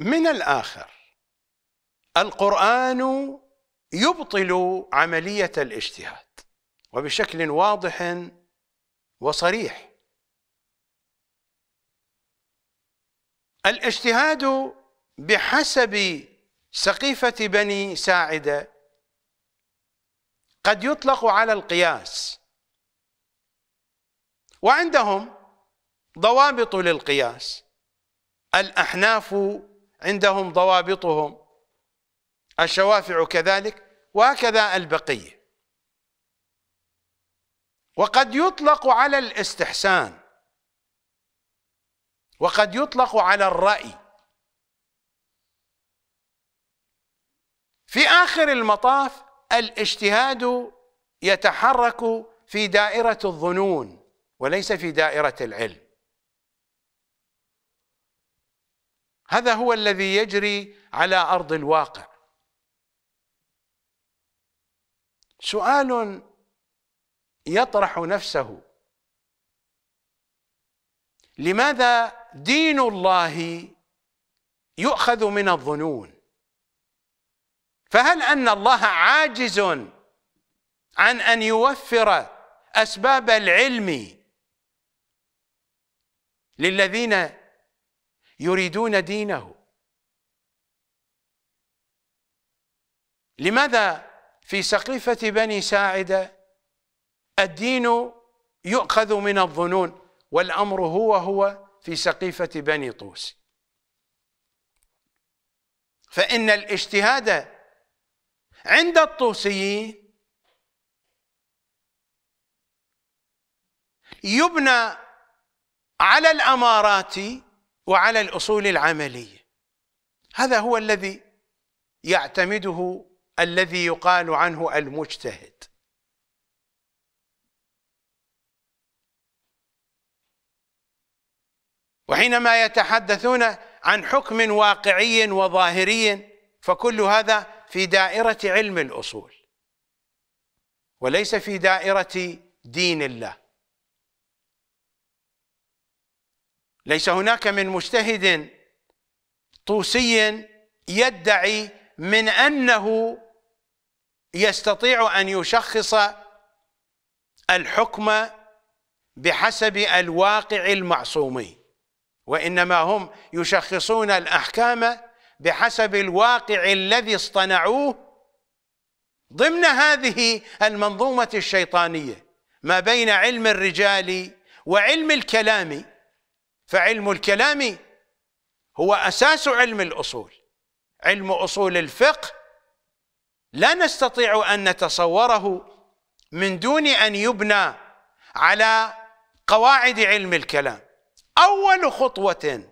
من الآخر القرآن يبطل عملية الاجتهاد وبشكل واضح وصريح الاجتهاد بحسب سقيفة بني ساعدة قد يطلق على القياس وعندهم ضوابط للقياس الأحناف عندهم ضوابطهم الشوافع كذلك وهكذا البقية وقد يطلق على الاستحسان وقد يطلق على الرأي في آخر المطاف الاجتهاد يتحرك في دائرة الظنون وليس في دائرة العلم هذا هو الذي يجري على ارض الواقع سؤال يطرح نفسه لماذا دين الله يؤخذ من الظنون فهل ان الله عاجز عن ان يوفر اسباب العلم للذين يريدون دينه لماذا في سقيفة بني ساعدة الدين يؤخذ من الظنون والأمر هو هو في سقيفة بني طوس فإن الاجتهاد عند الطوسيين يبنى على الأمارات وعلى الأصول العملية هذا هو الذي يعتمده الذي يقال عنه المجتهد وحينما يتحدثون عن حكم واقعي وظاهري فكل هذا في دائرة علم الأصول وليس في دائرة دين الله ليس هناك من مجتهد طوسي يدعي من انه يستطيع ان يشخص الحكم بحسب الواقع المعصومي وانما هم يشخصون الاحكام بحسب الواقع الذي اصطنعوه ضمن هذه المنظومه الشيطانيه ما بين علم الرجال وعلم الكلام فعلم الكلام هو أساس علم الأصول علم أصول الفقه لا نستطيع أن نتصوره من دون أن يبنى على قواعد علم الكلام أول خطوة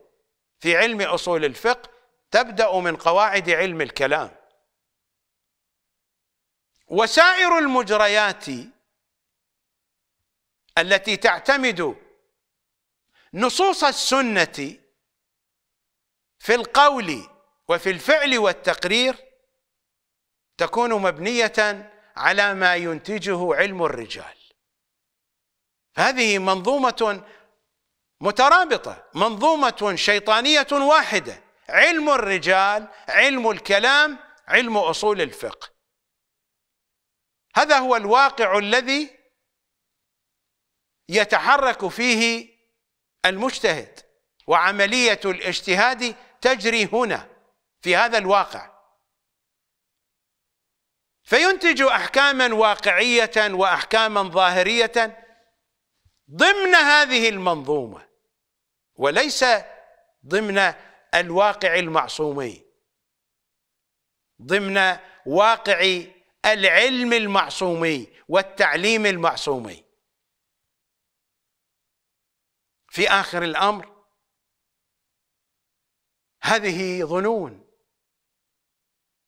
في علم أصول الفقه تبدأ من قواعد علم الكلام وسائر المجريات التي تعتمد نصوص السنه في القول وفي الفعل والتقرير تكون مبنيه على ما ينتجه علم الرجال هذه منظومه مترابطه منظومه شيطانيه واحده علم الرجال علم الكلام علم اصول الفقه هذا هو الواقع الذي يتحرك فيه المجتهد وعملية الاجتهاد تجري هنا في هذا الواقع فينتج أحكاما واقعية وأحكاما ظاهرية ضمن هذه المنظومة وليس ضمن الواقع المعصومي ضمن واقع العلم المعصومي والتعليم المعصومي في اخر الامر هذه ظنون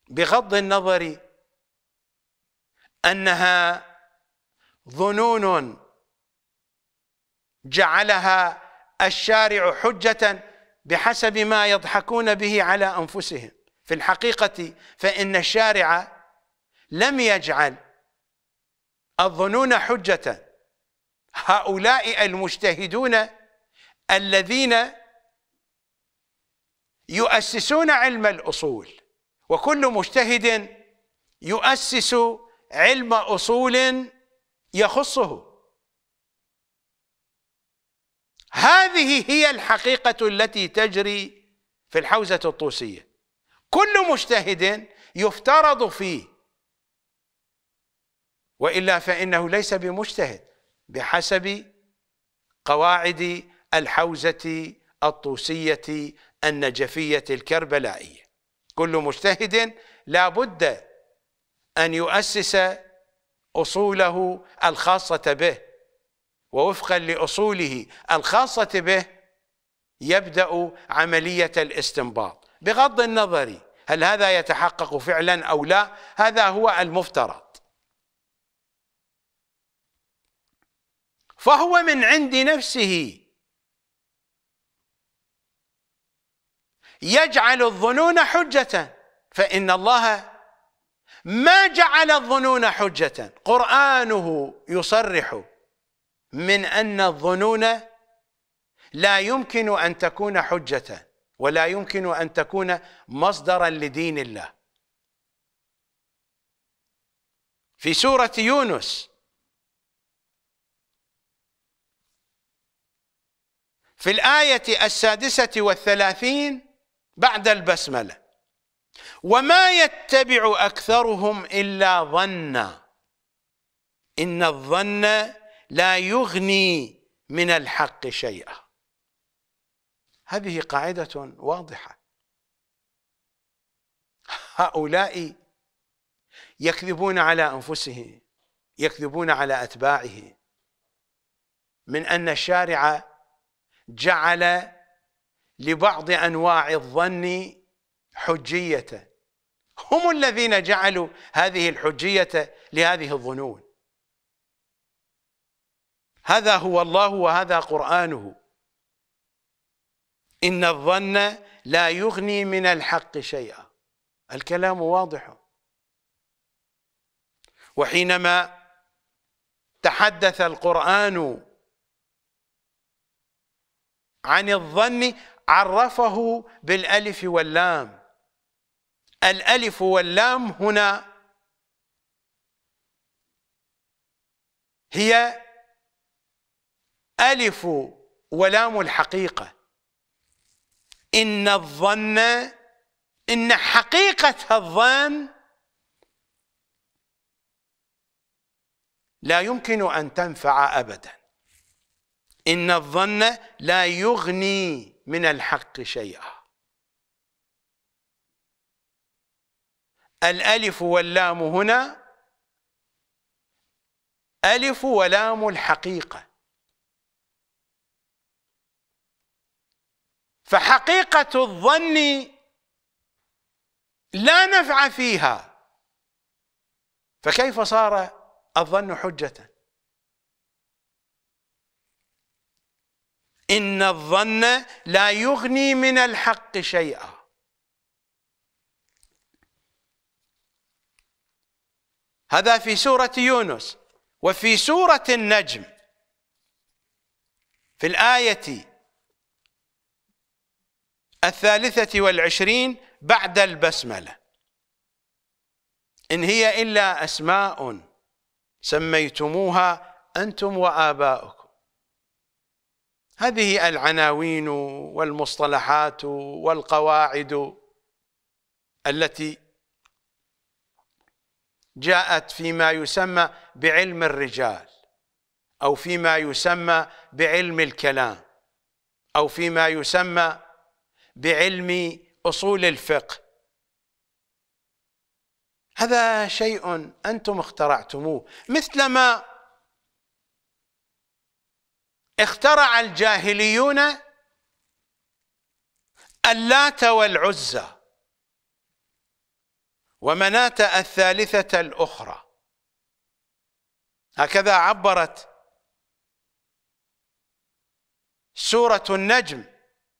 بغض النظر انها ظنون جعلها الشارع حجه بحسب ما يضحكون به على انفسهم في الحقيقه فان الشارع لم يجعل الظنون حجه هؤلاء المجتهدون الذين يؤسسون علم الأصول وكل مجتهد يؤسس علم أصول يخصه هذه هي الحقيقة التي تجري في الحوزة الطوسية كل مجتهد يفترض فيه وإلا فإنه ليس بمجتهد بحسب قواعد الحوزة الطوسية النجفية الكربلائية كل مجتهد لا بد أن يؤسس أصوله الخاصة به ووفقا لأصوله الخاصة به يبدأ عملية الاستنباط بغض النظر هل هذا يتحقق فعلا أو لا هذا هو المفترض فهو من عند نفسه يجعل الظنون حجة فإن الله ما جعل الظنون حجة قرآنه يصرح من أن الظنون لا يمكن أن تكون حجة ولا يمكن أن تكون مصدرا لدين الله في سورة يونس في الآية السادسة والثلاثين بعد البسملة وما يتبع أكثرهم إلا ظنا إن الظن لا يغني من الحق شيئا هذه قاعدة واضحة هؤلاء يكذبون على أنفسهم يكذبون على أتباعه من أن الشارع جعل لبعض انواع الظن حجيه هم الذين جعلوا هذه الحجيه لهذه الظنون هذا هو الله وهذا قرانه ان الظن لا يغني من الحق شيئا الكلام واضح وحينما تحدث القرآن عن الظن عرفه بالالف واللام الالف واللام هنا هي الف ولام الحقيقه ان الظن ان حقيقه الظن لا يمكن ان تنفع ابدا ان الظن لا يغني من الحق شيئا الألف واللام هنا ألف ولام الحقيقة فحقيقة الظن لا نفع فيها فكيف صار الظن حجة إن الظن لا يغني من الحق شيئا هذا في سورة يونس وفي سورة النجم في الآية الثالثة والعشرين بعد البسملة إن هي إلا أسماء سميتموها أنتم وآباؤكم هذه العناوين والمصطلحات والقواعد التي جاءت فيما يسمى بعلم الرجال او فيما يسمى بعلم الكلام او فيما يسمى بعلم اصول الفقه هذا شيء انتم اخترعتموه مثلما اخترع الجاهليون اللات والعزى ومناة الثالثة الأخرى هكذا عبرت سورة النجم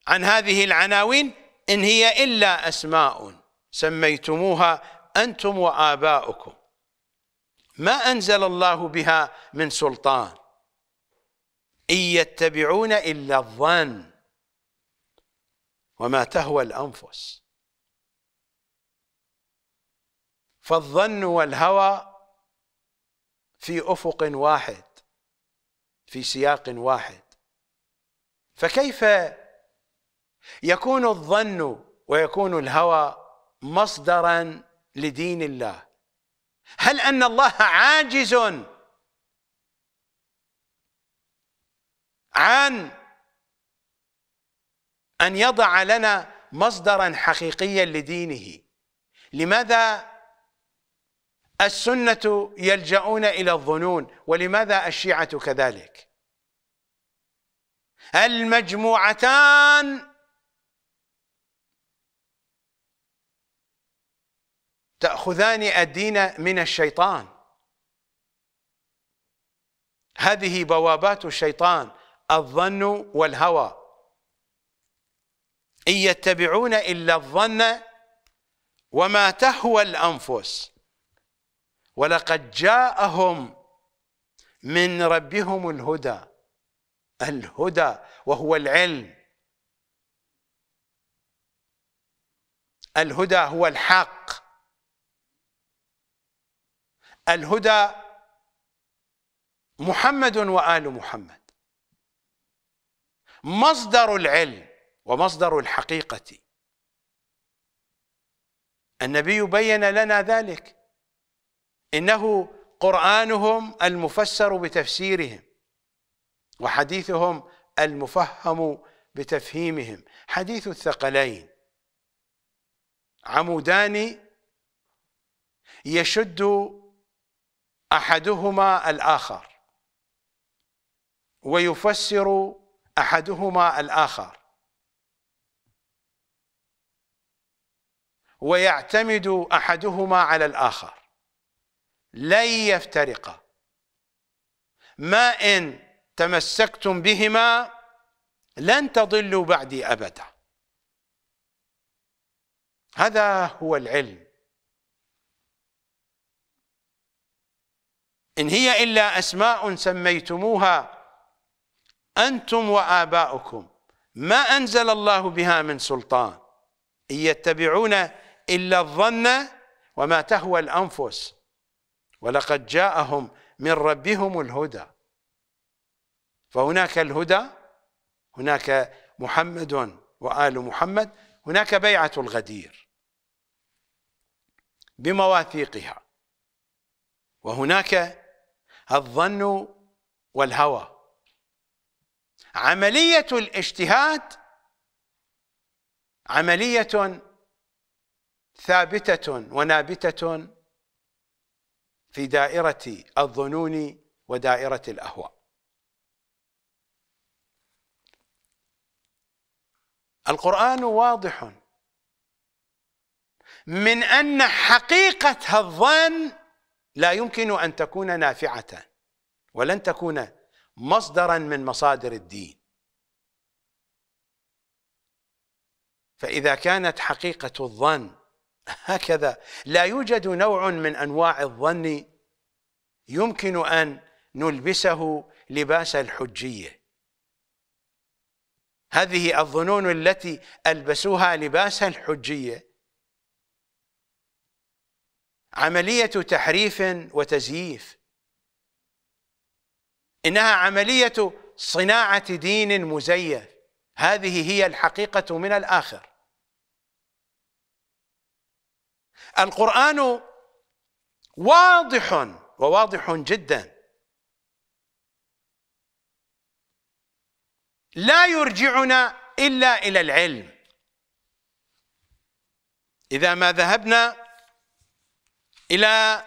عن هذه العناوين إن هي إلا أسماء سميتموها أنتم وآباؤكم ما أنزل الله بها من سلطان إن يتبعون إلا الظن وما تهوى الأنفس فالظن والهوى في أفق واحد في سياق واحد فكيف يكون الظن ويكون الهوى مصدرا لدين الله هل أن الله عاجز عن أن يضع لنا مصدرا حقيقيا لدينه لماذا السنة يلجؤون إلى الظنون ولماذا الشيعة كذلك المجموعتان تأخذان الدين من الشيطان هذه بوابات الشيطان الظن والهوى إن يتبعون إلا الظن وما تهوى الأنفس ولقد جاءهم من ربهم الهدى الهدى وهو العلم الهدى هو الحق الهدى محمد وآل محمد مصدر العلم ومصدر الحقيقة النبي بين لنا ذلك إنه قرآنهم المفسر بتفسيرهم وحديثهم المفهم بتفهيمهم حديث الثقلين عمودان يشد احدهما الاخر ويفسر احدهما الاخر ويعتمد احدهما على الاخر لن يفترقا ما ان تمسكتم بهما لن تضلوا بعدي ابدا هذا هو العلم ان هي الا اسماء سميتموها أنتم وآباؤكم ما أنزل الله بها من سلطان إن يتبعون إلا الظن وما تهوى الأنفس ولقد جاءهم من ربهم الهدى فهناك الهدى هناك محمد وآل محمد هناك بيعة الغدير بمواثيقها وهناك الظن والهوى عملية الاجتهاد عملية ثابتة ونابتة في دائرة الظنون ودائرة الأهواء القرآن واضح من أن حقيقة الظن لا يمكن أن تكون نافعة ولن تكون مصدرا من مصادر الدين فإذا كانت حقيقة الظن هكذا لا يوجد نوع من أنواع الظن يمكن أن نلبسه لباس الحجية هذه الظنون التي ألبسوها لباس الحجية عملية تحريف وتزييف إنها عملية صناعة دين مزيف هذه هي الحقيقة من الآخر القرآن واضح وواضح جدا لا يرجعنا إلا إلى العلم إذا ما ذهبنا إلى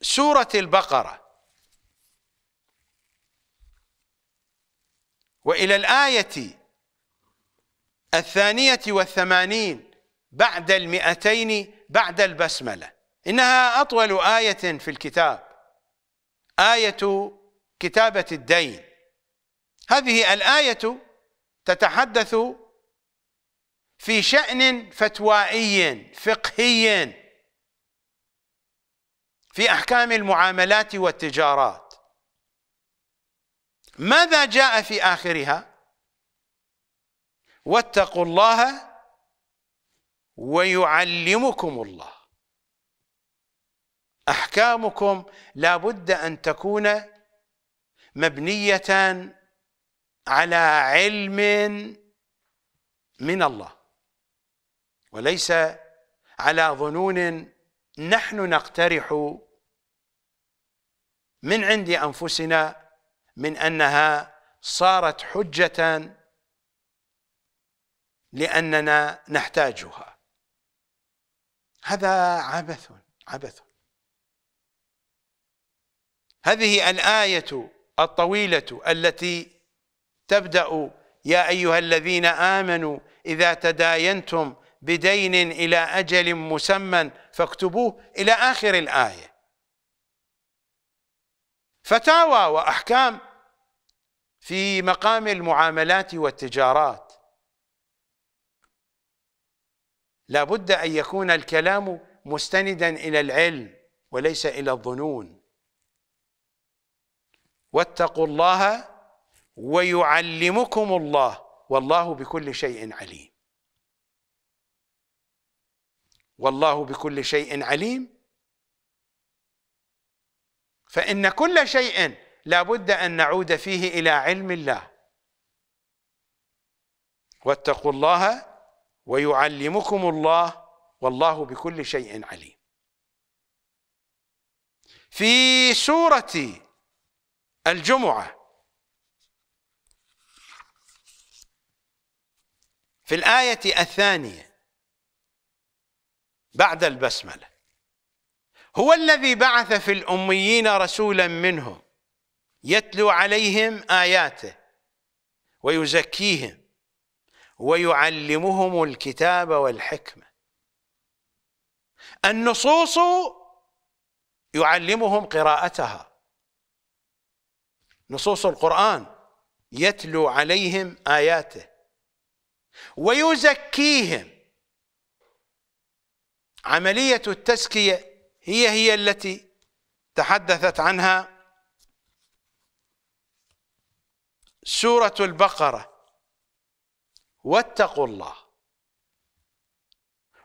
سورة البقرة وإلى الآية الثانية والثمانين بعد المئتين بعد البسملة إنها أطول آية في الكتاب آية كتابة الدين هذه الآية تتحدث في شأن فتوائي فقهي في أحكام المعاملات والتجارات ماذا جاء في آخرها واتقوا الله ويعلمكم الله أحكامكم لا بد أن تكون مبنية على علم من الله وليس على ظنون نحن نقترح من عند أنفسنا من أنها صارت حجة لأننا نحتاجها هذا عبث عبث هذه الآية الطويلة التي تبدأ يا أيها الذين آمنوا إذا تداينتم بدين إلى أجل مسمى فاكتبوه إلى آخر الآية فتاوى وأحكام في مقام المعاملات والتجارات لا بد أن يكون الكلام مستندا إلى العلم وليس إلى الظنون واتقوا الله ويعلمكم الله والله بكل شيء عليم والله بكل شيء عليم فإن كل شيء لا بد أن نعود فيه إلى علم الله واتقوا الله ويعلمكم الله والله بكل شيء عليم في سورة الجمعة في الآية الثانية بعد البسملة هو الذي بعث في الأميين رسولا منهم يتلو عليهم آياته ويزكيهم ويعلمهم الكتاب والحكمة النصوص يعلمهم قراءتها نصوص القرآن يتلو عليهم آياته ويزكيهم عملية التزكية هي هي التي تحدثت عنها سورة البقرة واتقوا الله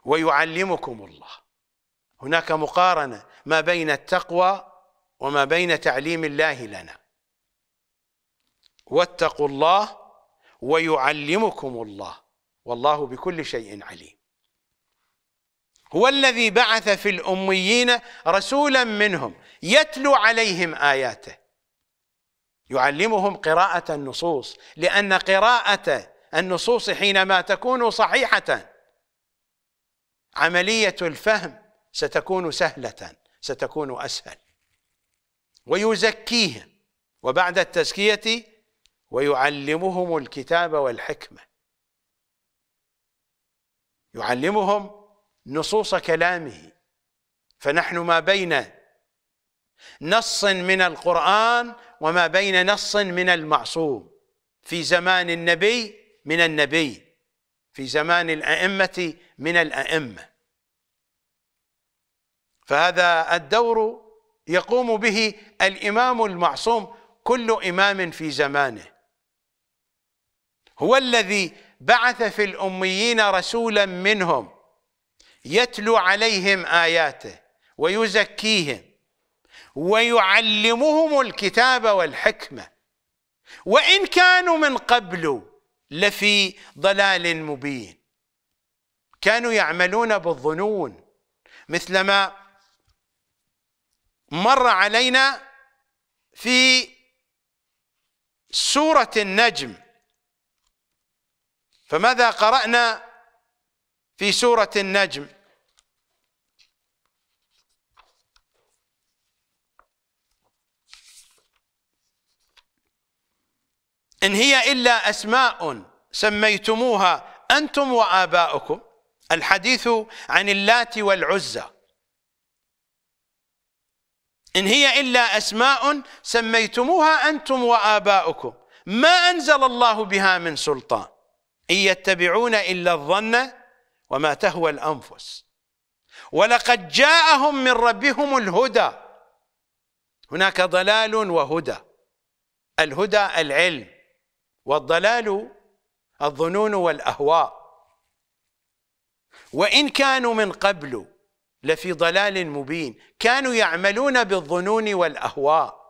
ويعلمكم الله هناك مقارنة ما بين التقوى وما بين تعليم الله لنا واتقوا الله ويعلمكم الله والله بكل شيء عليم هو الذي بعث في الأميين رسولا منهم يتلو عليهم آياته يعلمهم قراءة النصوص لأن قراءة النصوص حينما تكون صحيحة عملية الفهم ستكون سهلة ستكون أسهل ويزكيهم وبعد التزكية ويعلمهم الكتاب والحكمة يعلمهم نصوص كلامه فنحن ما بين نص من القرآن وما بين نص من المعصوم في زمان النبي من النبي في زمان الأئمة من الأئمة فهذا الدور يقوم به الإمام المعصوم كل إمام في زمانه هو الذي بعث في الأميين رسولا منهم يتلو عليهم آياته ويزكيهم ويعلمهم الكتاب والحكمة وإن كانوا من قبل لفي ضلال مبين كانوا يعملون بالظنون مثلما مر علينا في سورة النجم فماذا قرأنا في سورة النجم؟ إن هي إلا أسماء سميتموها أنتم وآباؤكم الحديث عن اللات والعزى إن هي إلا أسماء سميتموها أنتم وآباؤكم ما أنزل الله بها من سلطان إن يتبعون إلا الظن وما تهوى الأنفس ولقد جاءهم من ربهم الهدى هناك ضلال وهدى الهدى العلم والضلال الظنون والأهواء وإن كانوا من قبل لفي ضلال مبين كانوا يعملون بالظنون والأهواء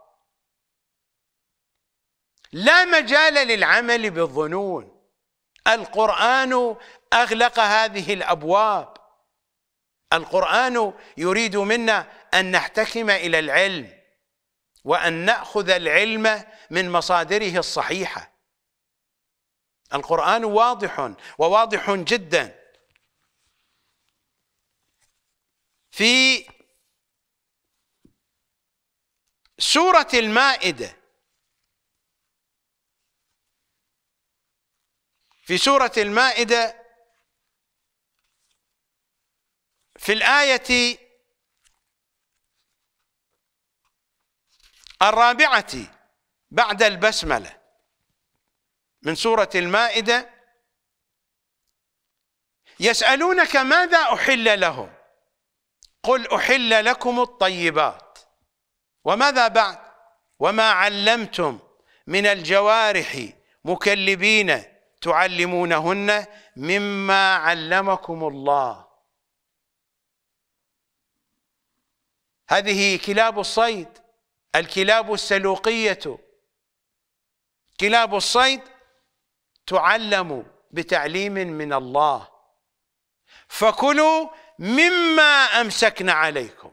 لا مجال للعمل بالظنون القرآن أغلق هذه الأبواب القرآن يريد منا أن نحتكم إلى العلم وأن نأخذ العلم من مصادره الصحيحة القرآن واضح وواضح جدا في سورة المائدة في سورة المائدة في الآية الرابعة بعد البسملة من سورة المائدة يسألونك ماذا أحل لهم قل أحل لكم الطيبات وماذا بعد وما علمتم من الجوارح مكلبين تعلمونهن مما علمكم الله هذه كلاب الصيد الكلاب السلوقية كلاب الصيد تعلم بتعليم من الله فكلوا مما أمسكنا عليكم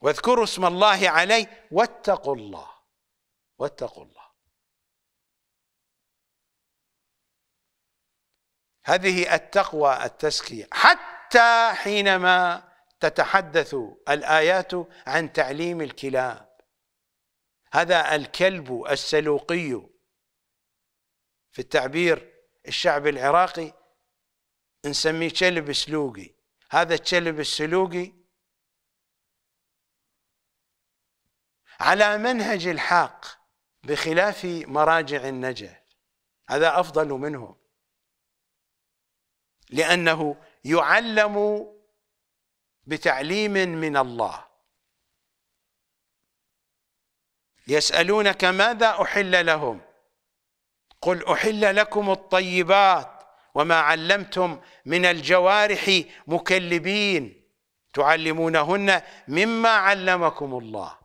واذكروا اسم الله عليه واتقوا الله واتقوا الله هذه التقوى التزكية حتى حينما تتحدث الآيات عن تعليم الكلاب هذا الكلب السلوقي في التعبير الشعبي العراقي نسميه كلب سلوقي هذا الكلب السلوقي على منهج الحاق بخلاف مراجع النجا هذا أفضل منهم لأنه يعلم بتعليم من الله يسألونك ماذا أحل لهم قل أحل لكم الطيبات وما علمتم من الجوارح مكلبين تعلمونهن مما علمكم الله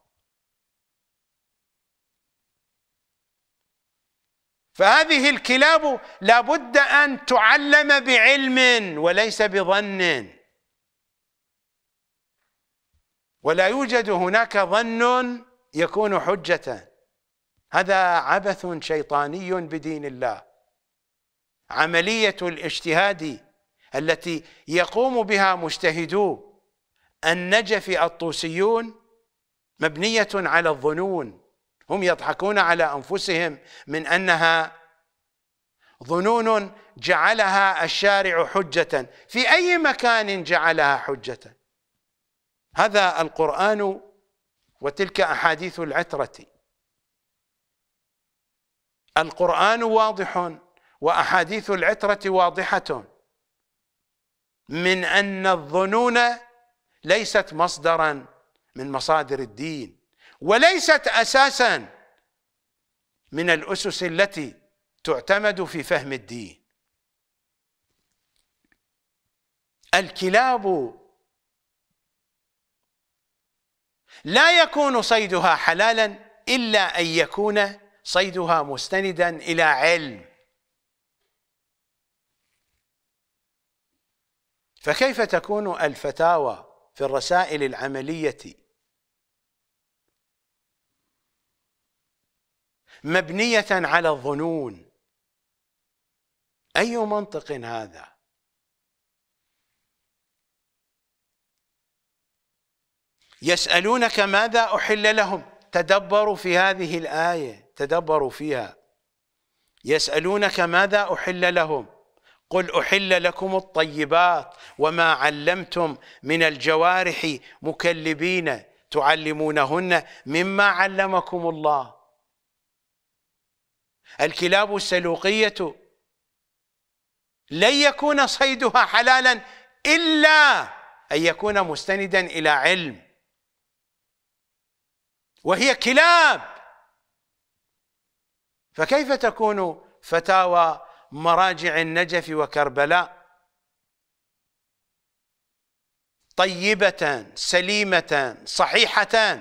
فهذه الكلاب لابد أن تعلم بعلم وليس بظن ولا يوجد هناك ظن يكون حجة هذا عبث شيطاني بدين الله عملية الاجتهاد التي يقوم بها مجتهدو النجف الطوسيون مبنية على الظنون هم يضحكون على أنفسهم من أنها ظنون جعلها الشارع حجة في أي مكان جعلها حجة هذا القرآن وتلك أحاديث العترة القرآن واضح وأحاديث العترة واضحة من أن الظنون ليست مصدرا من مصادر الدين وليست أساسا من الأسس التي تعتمد في فهم الدين الكلاب لا يكون صيدها حلالا إلا أن يكون صيدها مستندا إلى علم فكيف تكون الفتاوى في الرسائل العملية مبنية على الظنون أي منطق هذا يسألونك ماذا أحل لهم تدبروا في هذه الآية تدبروا فيها يسألونك ماذا أحل لهم قل أحل لكم الطيبات وما علمتم من الجوارح مكلبين تعلمونهن مما علمكم الله الكلاب السلوقية لن يكون صيدها حلالا إلا أن يكون مستندا إلى علم وهي كلاب فكيف تكون فتاوى مراجع النجف وكربلاء طيبة سليمة صحيحة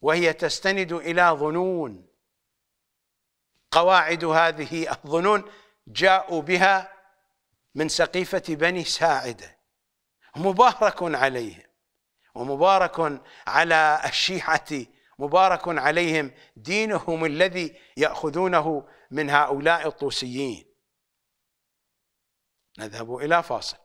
وهي تستند إلى ظنون قواعد هذه الظنون جاءوا بها من سقيفة بني ساعدة مبارك عليهم ومبارك على الشيعة مبارك عليهم دينهم الذي ياخذونه من هؤلاء الطوسيين نذهب الى فاصل